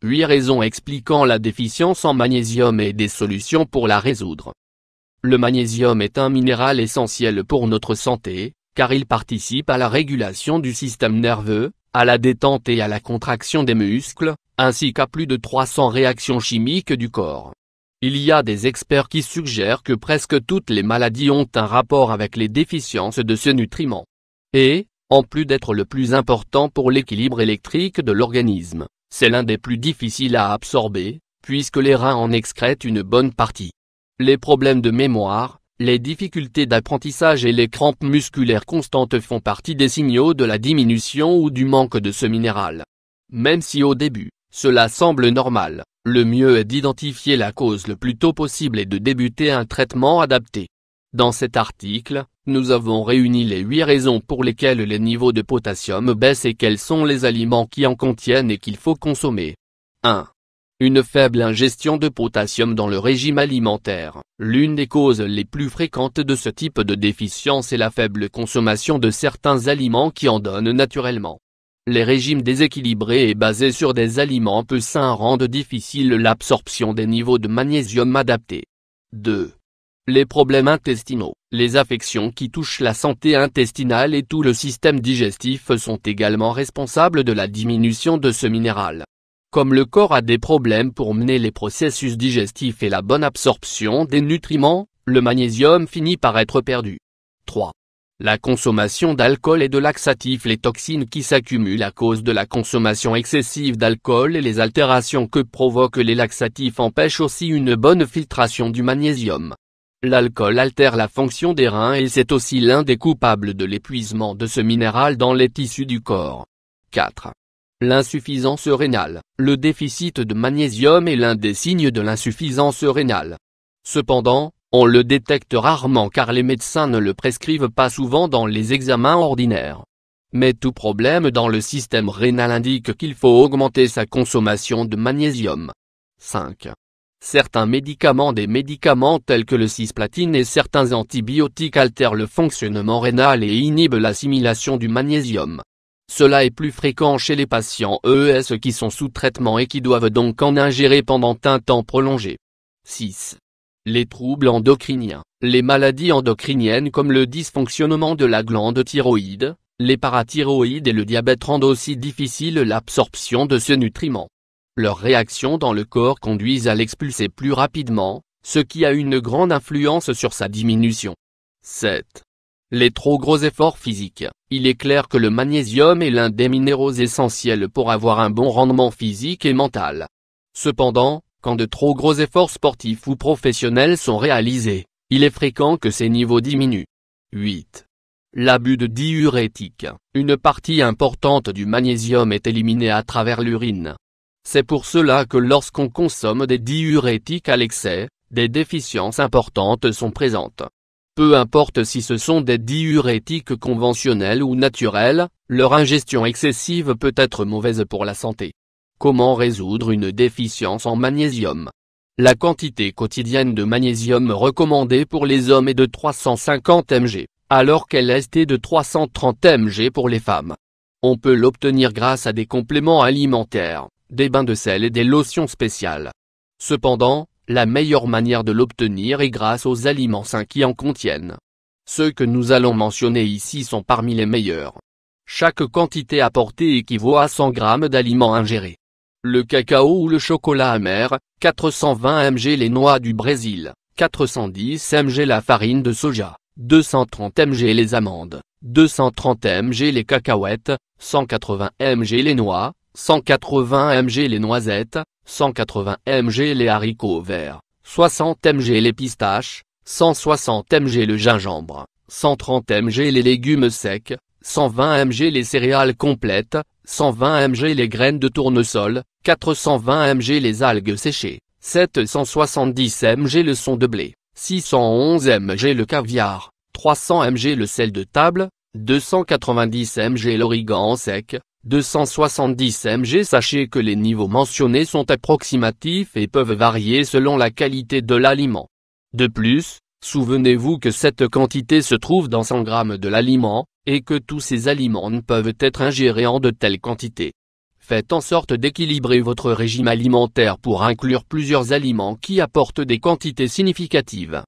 8 raisons expliquant la déficience en magnésium et des solutions pour la résoudre. Le magnésium est un minéral essentiel pour notre santé, car il participe à la régulation du système nerveux, à la détente et à la contraction des muscles, ainsi qu'à plus de 300 réactions chimiques du corps. Il y a des experts qui suggèrent que presque toutes les maladies ont un rapport avec les déficiences de ce nutriment. Et, en plus d'être le plus important pour l'équilibre électrique de l'organisme, c'est l'un des plus difficiles à absorber, puisque les reins en excrètent une bonne partie. Les problèmes de mémoire, les difficultés d'apprentissage et les crampes musculaires constantes font partie des signaux de la diminution ou du manque de ce minéral. Même si au début, cela semble normal, le mieux est d'identifier la cause le plus tôt possible et de débuter un traitement adapté. Dans cet article, nous avons réuni les 8 raisons pour lesquelles les niveaux de potassium baissent et quels sont les aliments qui en contiennent et qu'il faut consommer. 1. Une faible ingestion de potassium dans le régime alimentaire. L'une des causes les plus fréquentes de ce type de déficience est la faible consommation de certains aliments qui en donnent naturellement. Les régimes déséquilibrés et basés sur des aliments peu sains rendent difficile l'absorption des niveaux de magnésium adaptés. 2 les problèmes intestinaux, les affections qui touchent la santé intestinale et tout le système digestif sont également responsables de la diminution de ce minéral. Comme le corps a des problèmes pour mener les processus digestifs et la bonne absorption des nutriments, le magnésium finit par être perdu. 3. La consommation d'alcool et de laxatifs Les toxines qui s'accumulent à cause de la consommation excessive d'alcool et les altérations que provoquent les laxatifs empêchent aussi une bonne filtration du magnésium. L'alcool altère la fonction des reins et c'est aussi l'un des coupables de l'épuisement de ce minéral dans les tissus du corps. 4. L'insuffisance rénale, le déficit de magnésium est l'un des signes de l'insuffisance rénale. Cependant, on le détecte rarement car les médecins ne le prescrivent pas souvent dans les examens ordinaires. Mais tout problème dans le système rénal indique qu'il faut augmenter sa consommation de magnésium. 5. Certains médicaments des médicaments tels que le cisplatine et certains antibiotiques altèrent le fonctionnement rénal et inhibent l'assimilation du magnésium. Cela est plus fréquent chez les patients EES qui sont sous traitement et qui doivent donc en ingérer pendant un temps prolongé. 6. Les troubles endocriniens. Les maladies endocriniennes comme le dysfonctionnement de la glande thyroïde, les parathyroïdes et le diabète rendent aussi difficile l'absorption de ce nutriment leurs réactions dans le corps conduisent à l'expulser plus rapidement, ce qui a une grande influence sur sa diminution. 7. Les trop gros efforts physiques. Il est clair que le magnésium est l'un des minéraux essentiels pour avoir un bon rendement physique et mental. Cependant, quand de trop gros efforts sportifs ou professionnels sont réalisés, il est fréquent que ces niveaux diminuent. 8. L'abus de diurétique. Une partie importante du magnésium est éliminée à travers l'urine, c'est pour cela que lorsqu'on consomme des diurétiques à l'excès, des déficiences importantes sont présentes. Peu importe si ce sont des diurétiques conventionnels ou naturels, leur ingestion excessive peut être mauvaise pour la santé. Comment résoudre une déficience en magnésium La quantité quotidienne de magnésium recommandée pour les hommes est de 350 mg, alors qu'elle est de 330 mg pour les femmes. On peut l'obtenir grâce à des compléments alimentaires, des bains de sel et des lotions spéciales. Cependant, la meilleure manière de l'obtenir est grâce aux aliments sains qui en contiennent. Ceux que nous allons mentionner ici sont parmi les meilleurs. Chaque quantité apportée équivaut à 100 g d'aliments ingérés. Le cacao ou le chocolat amer, 420 mg les noix du Brésil, 410 mg la farine de soja, 230 mg les amandes, 230 mg les cacahuètes, 180 mg les noix, 180 mg les noisettes, 180 mg les haricots verts, 60 mg les pistaches, 160 mg le gingembre, 130 mg les légumes secs, 120 mg les céréales complètes, 120 mg les graines de tournesol, 420 mg les algues séchées, 770 mg le son de blé, 611 mg le caviar, 300 mg le sel de table, 290 mg l'origan sec, 270 mg Sachez que les niveaux mentionnés sont approximatifs et peuvent varier selon la qualité de l'aliment. De plus, souvenez-vous que cette quantité se trouve dans 100 g de l'aliment, et que tous ces aliments ne peuvent être ingérés en de telles quantités. Faites en sorte d'équilibrer votre régime alimentaire pour inclure plusieurs aliments qui apportent des quantités significatives.